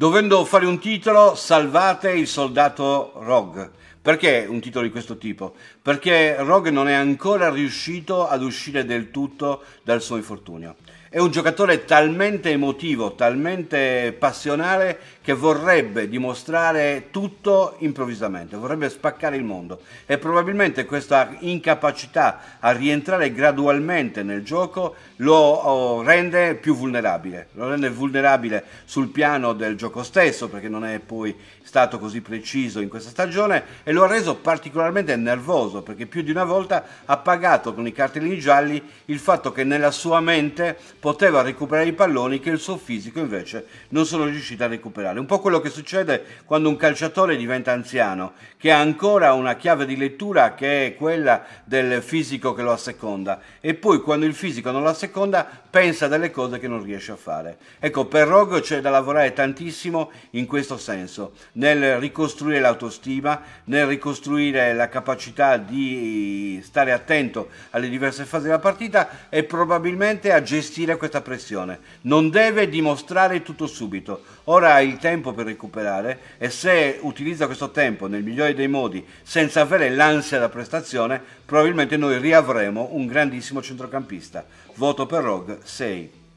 Dovendo fare un titolo, salvate il soldato Rogue perché un titolo di questo tipo? Perché Rogue non è ancora riuscito ad uscire del tutto dal suo infortunio. È un giocatore talmente emotivo, talmente passionale, che vorrebbe dimostrare tutto improvvisamente, vorrebbe spaccare il mondo. E probabilmente questa incapacità a rientrare gradualmente nel gioco lo oh, rende più vulnerabile. Lo rende vulnerabile sul piano del gioco stesso, perché non è poi stato così preciso in questa stagione, e lo lo ha reso particolarmente nervoso perché più di una volta ha pagato con i cartellini gialli il fatto che nella sua mente poteva recuperare i palloni che il suo fisico invece non sono riuscito a recuperare. Un po' quello che succede quando un calciatore diventa anziano, che ha ancora una chiave di lettura che è quella del fisico che lo asseconda e poi quando il fisico non lo asseconda pensa delle cose che non riesce a fare. Ecco, per Rogo c'è da lavorare tantissimo in questo senso, nel ricostruire l'autostima, nel nel ricostruire la capacità di stare attento alle diverse fasi della partita e probabilmente a gestire questa pressione. Non deve dimostrare tutto subito. Ora ha il tempo per recuperare e se utilizza questo tempo nel migliore dei modi senza avere l'ansia da prestazione, probabilmente noi riavremo un grandissimo centrocampista. Voto per Rogue 6.